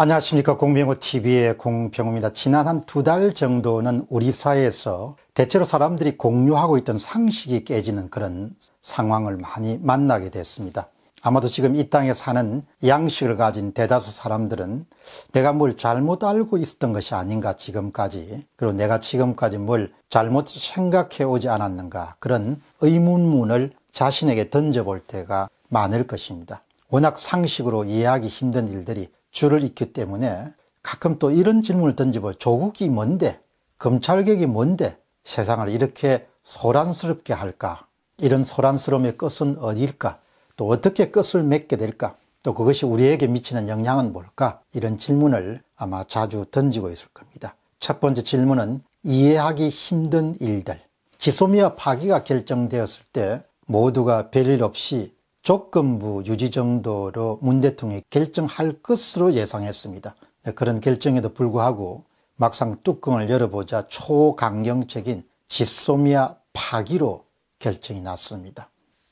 안녕하십니까 공병호 TV의 공병호입니다. 지난 한 두 달 정도는 우리 사회에서 대체로 사람들이 공유하고 있던 상식이 깨지는 그런 상황을 많이 만나게 됐습니다. 아마도 지금 이 땅에 사는 양식을 가진 대다수 사람들은 내가 뭘 잘못 알고 있었던 것이 아닌가 지금까지 그리고 내가 지금까지 뭘 잘못 생각해 오지 않았는가 그런 의문문을 자신에게 던져볼 때가 많을 것입니다. 워낙 상식으로 이해하기 힘든 일들이 줄을 잇기 때문에 가끔 또 이런 질문을 던집어 조국이 뭔데 검찰개혁이 뭔데 세상을 이렇게 소란스럽게 할까 이런 소란스러움의 끝은 어디일까 또 어떻게 끝을 맺게 될까 또 그것이 우리에게 미치는 영향은 뭘까 이런 질문을 아마 자주 던지고 있을 겁니다 첫 번째 질문은 이해하기 힘든 일들 지소미아 파기가 결정되었을 때 모두가 별일 없이 조건부 유지 정도로 문 대통령이 결정할 것으로 예상했습니다. 네, 그런 결정에도 불구하고 막상 뚜껑을 열어보자 초강경책인 지소미아 파기로 결정이 났습니다.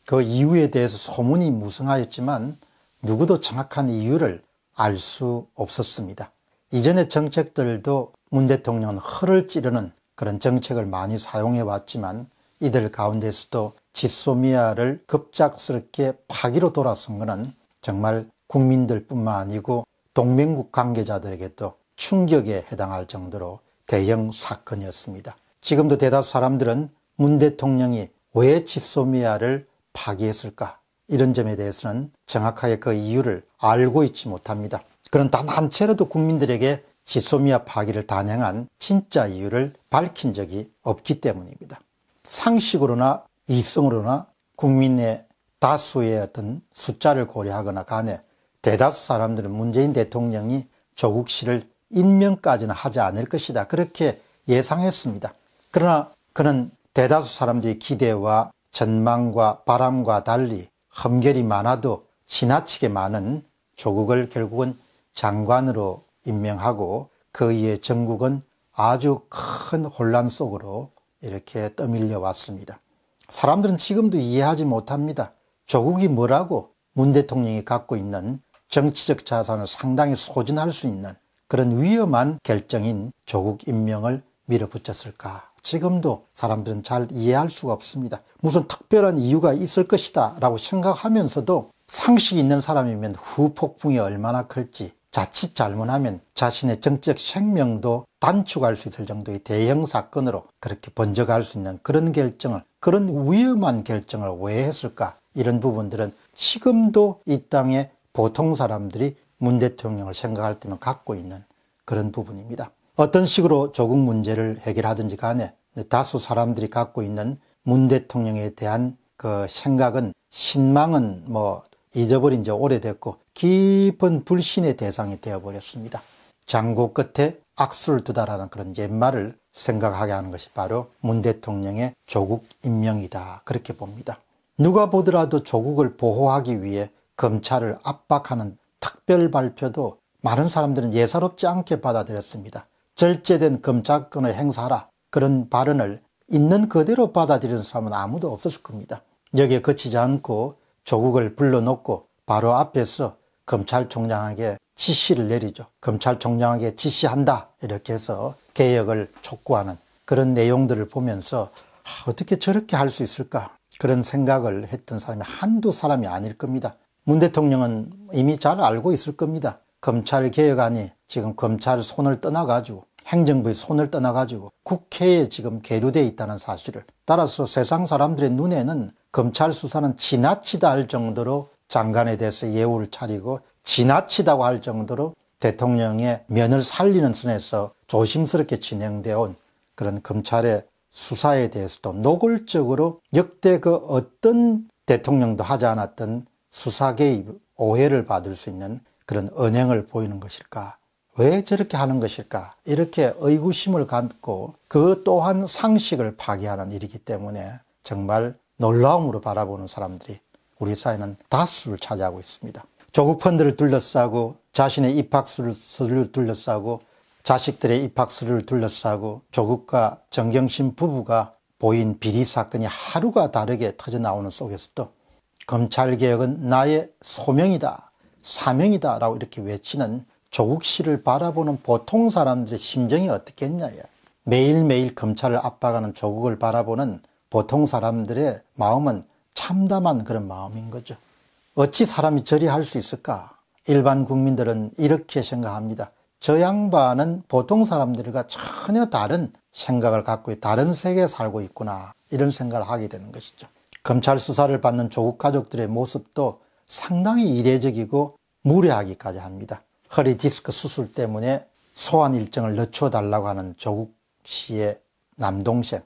그 이유에 대해서 소문이 무성하였지만 누구도 정확한 이유를 알 수 없었습니다. 이전의 정책들도 문 대통령은 허를 찌르는 그런 정책을 많이 사용해 왔지만 이들 가운데서도 지소미아를 급작스럽게 파기로 돌아선 것은 정말 국민들뿐만 아니고 동맹국 관계자들에게도 충격에 해당할 정도로 대형 사건이었습니다. 지금도 대다수 사람들은 문 대통령이 왜 지소미아를 파기했을까 이런 점에 대해서는 정확하게 그 이유를 알고 있지 못합니다. 그런 단 한 채라도 국민들에게 지소미아 파기를 단행한 진짜 이유를 밝힌 적이 없기 때문입니다. 상식으로나 이성으로나 국민의 다수의 어떤 숫자를 고려하거나 간에 대다수 사람들은 문재인 대통령이 조국 씨를 임명까지는 하지 않을 것이다. 그렇게 예상했습니다. 그러나 그는 대다수 사람들의 기대와 전망과 바람과 달리 험결이 많아도 지나치게 많은 조국을 결국은 장관으로 임명하고 그 이에 전국은 아주 큰 혼란 속으로 이렇게 떠밀려 왔습니다. 사람들은 지금도 이해하지 못합니다. 조국이 뭐라고 문 대통령이 갖고 있는 정치적 자산을 상당히 소진할 수 있는 그런 위험한 결정인 조국 임명을 밀어붙였을까. 지금도 사람들은 잘 이해할 수가 없습니다. 무슨 특별한 이유가 있을 것이다 라고 생각하면서도 상식 이 있는 사람이면 후폭풍이 얼마나 클지 자칫 잘못하면 자신의 정책 생명도 단축할 수 있을 정도의 대형 사건으로 그렇게 번져갈 수 있는 그런 결정을 그런 위험한 결정을 왜 했을까 이런 부분들은 지금도 이땅에 보통 사람들이 문 대통령을 생각할 때는 갖고 있는 그런 부분입니다. 어떤 식으로 조국 문제를 해결하든지 간에 다수 사람들이 갖고 있는 문 대통령에 대한 그 생각은 신망은 뭐 잊어버린 지 오래됐고 깊은 불신의 대상이 되어버렸습니다. 장고 끝에 악수를 두다라는 그런 옛말을 생각하게 하는 것이 바로 문 대통령의 조국 임명이다. 그렇게 봅니다. 누가 보더라도 조국을 보호하기 위해 검찰을 압박하는 특별 발표도 많은 사람들은 예사롭지 않게 받아들였습니다. 절제된 검찰권을 행사하라. 그런 발언을 있는 그대로 받아들이는 사람은 아무도 없었을 겁니다. 여기에 그치지 않고 조국을 불러놓고 바로 앞에서 검찰총장에게 지시를 내리죠. 검찰총장에게 지시한다 이렇게 해서 개혁을 촉구하는 그런 내용들을 보면서 아, 어떻게 저렇게 할 수 있을까 그런 생각을 했던 사람이 한두 사람이 아닐 겁니다. 문 대통령은 이미 잘 알고 있을 겁니다. 검찰 개혁안이 지금 검찰 손을 떠나가지고 행정부의 손을 떠나가지고 국회에 지금 계류돼 있다는 사실을 따라서 세상 사람들의 눈에는 검찰 수사는 지나치다 할 정도로 장관에 대해서 예우를 차리고 지나치다고 할 정도로 대통령의 면을 살리는 선에서 조심스럽게 진행되어 온 그런 검찰의 수사에 대해서도 노골적으로 역대 그 어떤 대통령도 하지 않았던 수사 개입 오해를 받을 수 있는 그런 은행을 보이는 것일까? 왜 저렇게 하는 것일까? 이렇게 의구심을 갖고 그 또한 상식을 파괴하는 일이기 때문에 정말 놀라움으로 바라보는 사람들이 우리 사회는 다수를 차지하고 있습니다. 조국 펀드를 둘러싸고 자신의 입학수를 둘러싸고 자식들의 입학수를 둘러싸고 조국과 정경심 부부가 보인 비리 사건이 하루가 다르게 터져나오는 속에서도 검찰개혁은 나의 소명이다 사명이다 라고 이렇게 외치는 조국 씨를 바라보는 보통 사람들의 심정이 어떻겠냐요 매일매일 검찰을 압박하는 조국을 바라보는 보통 사람들의 마음은 참담한 그런 마음인 거죠. 어찌 사람이 저리 할 수 있을까? 일반 국민들은 이렇게 생각합니다. 저 양반은 보통 사람들과 전혀 다른 생각을 갖고 다른 세계에 살고 있구나 이런 생각을 하게 되는 것이죠. 검찰 수사를 받는 조국 가족들의 모습도 상당히 이례적이고 무례하기까지 합니다. 허리 디스크 수술 때문에 소환 일정을 늦춰달라고 하는 조국 씨의 남동생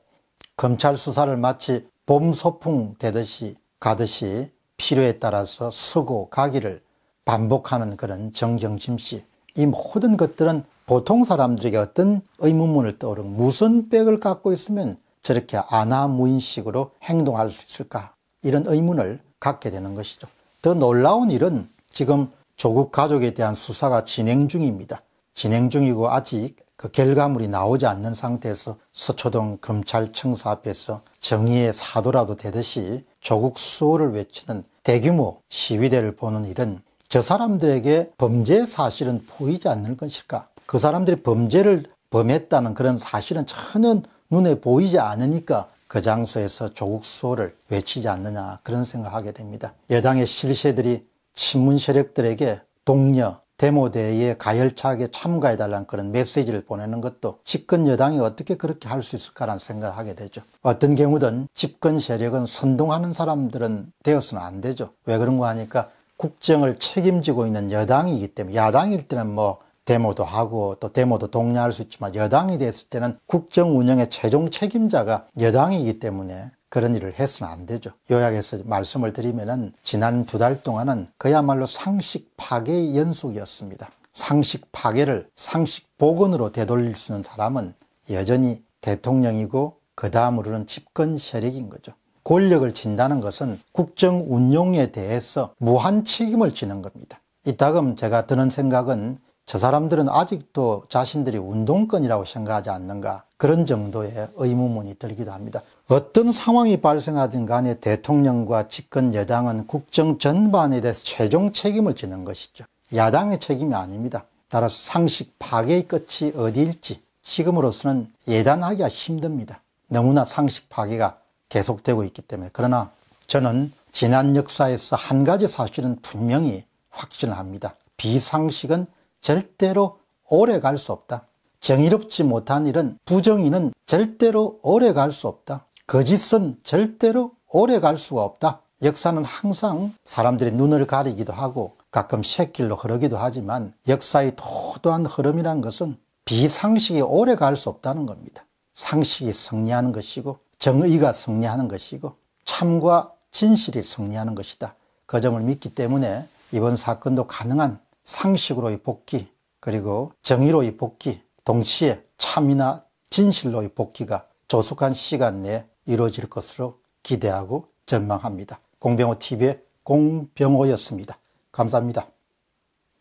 검찰 수사를 마치 봄 소풍 되듯이 가듯이 필요에 따라서 서고 가기를 반복하는 그런 정경심씨. 이 모든 것들은 보통 사람들에게 어떤 의문문을 떠오른 무슨 백을 갖고 있으면 저렇게 아나무인식으로 행동할 수 있을까? 이런 의문을 갖게 되는 것이죠. 더 놀라운 일은 지금 조국 가족에 대한 수사가 진행 중입니다. 진행 중이고 아직 그 결과물이 나오지 않는 상태에서 서초동 검찰청사 앞에서 정의의 사도라도 되듯이 조국 수호를 외치는 대규모 시위대를 보는 일은 저 사람들에게 범죄 사실은 보이지 않는 것일까? 그 사람들이 범죄를 범했다는 그런 사실은 전혀 눈에 보이지 않으니까 그 장소에서 조국 수호를 외치지 않느냐 그런 생각을 하게 됩니다. 여당의 실세들이 친문 세력들에게 동료, 데모대에 가열차게 참가해달라는 그런 메시지를 보내는 것도 집권 여당이 어떻게 그렇게 할 수 있을까라는 생각을 하게 되죠. 어떤 경우든 집권 세력은 선동하는 사람들은 되어서는 안 되죠. 왜 그런가 하니까 국정을 책임지고 있는 여당이기 때문에 야당일 때는 뭐 데모도 하고 또 데모도 동의할 수 있지만 여당이 됐을 때는 국정 운영의 최종 책임자가 여당이기 때문에 그런 일을 해서는 안 되죠. 요약해서 말씀을 드리면은 지난 두 달 동안은 그야말로 상식 파괴의 연속이었습니다. 상식 파괴를 상식 복원으로 되돌릴 수 있는 사람은 여전히 대통령이고 그 다음으로는 집권 세력인 거죠. 권력을 진다는 것은 국정 운용에 대해서 무한 책임을 지는 겁니다. 이따금 제가 드는 생각은 저 사람들은 아직도 자신들이 운동권이라고 생각하지 않는가 그런 정도의 의문문이 들기도 합니다. 어떤 상황이 발생하든 간에 대통령과 집권 여당은 국정 전반에 대해서 최종 책임을 지는 것이죠. 야당의 책임이 아닙니다. 따라서 상식 파괴의 끝이 어디일지 지금으로서는 예단하기가 힘듭니다. 너무나 상식 파괴가 계속되고 있기 때문에. 그러나 저는 지난 역사에서 한 가지 사실은 분명히 확신합니다. 비상식은 절대로 오래 갈 수 없다. 정의롭지 못한 일은 부정의는 절대로 오래 갈 수 없다. 거짓은 절대로 오래 갈 수가 없다. 역사는 항상 사람들의 눈을 가리기도 하고 가끔 샛길로 흐르기도 하지만 역사의 도도한 흐름이란 것은 비상식이 오래 갈 수 없다는 겁니다. 상식이 승리하는 것이고 정의가 승리하는 것이고 참과 진실이 승리하는 것이다. 그 점을 믿기 때문에 이번 사건도 가능한 상식으로의 복귀 그리고 정의로의 복귀 동시에 참이나 진실로의 복귀가 조속한 시간 내에 이루어질 것으로 기대하고 전망합니다. 공병호TV의 공병호였습니다. 감사합니다.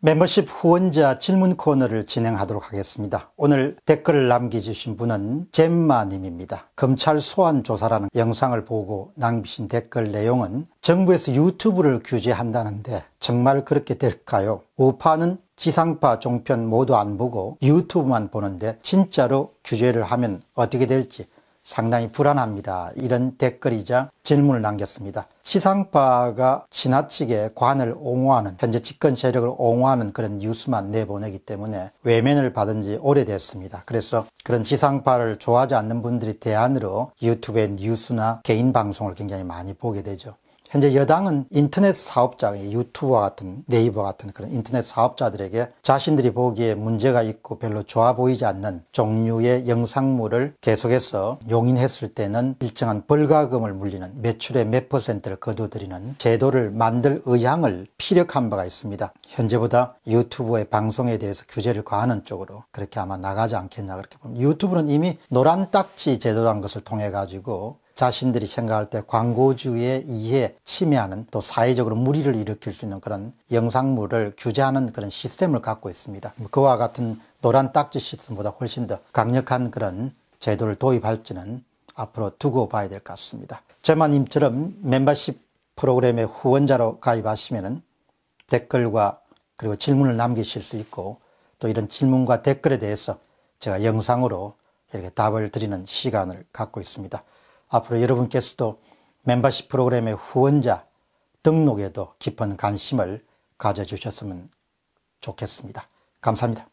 멤버십 후원자 질문 코너를 진행하도록 하겠습니다. 오늘 댓글을 남겨주신 분은 잼마님입니다. 검찰 소환 조사라는 영상을 보고 남기신 댓글 내용은 정부에서 유튜브를 규제한다는데 정말 그렇게 될까요? 우파는 지상파 종편 모두 안 보고 유튜브만 보는데 진짜로 규제를 하면 어떻게 될지 상당히 불안합니다. 이런 댓글이자 질문을 남겼습니다. 지상파가 지나치게 관을 옹호하는 현재 집권 세력을 옹호하는 그런 뉴스만 내보내기 때문에 외면을 받은 지 오래됐습니다. 그래서 그런 지상파를 좋아하지 않는 분들이 대안으로 유튜브의 뉴스나 개인 방송을 굉장히 많이 보게 되죠. 현재 여당은 인터넷 사업자, 유튜브와 같은 네이버 같은 그런 인터넷 사업자들에게 자신들이 보기에 문제가 있고 별로 좋아 보이지 않는 종류의 영상물을 계속해서 용인했을 때는 일정한 벌과금을 물리는 매출의 몇 퍼센트를 거둬들이는 제도를 만들 의향을 피력한 바가 있습니다. 현재보다 유튜브의 방송에 대해서 규제를 과하는 쪽으로 그렇게 아마 나가지 않겠냐 그렇게 보면 유튜브는 이미 노란 딱지 제도란 것을 통해 가지고 자신들이 생각할 때 광고주의 이해 침해하는 또 사회적으로 무리를 일으킬 수 있는 그런 영상물을 규제하는 그런 시스템을 갖고 있습니다. 그와 같은 노란 딱지 시스템보다 훨씬 더 강력한 그런 제도를 도입할지는 앞으로 두고 봐야 될 것 같습니다. 제마님처럼 멤버십 프로그램의 후원자로 가입하시면 댓글과 그리고 질문을 남기실 수 있고 또 이런 질문과 댓글에 대해서 제가 영상으로 이렇게 답을 드리는 시간을 갖고 있습니다. 앞으로 여러분께서도 멤버십 프로그램의 후원자 등록에도 깊은 관심을 가져주셨으면 좋겠습니다. 감사합니다.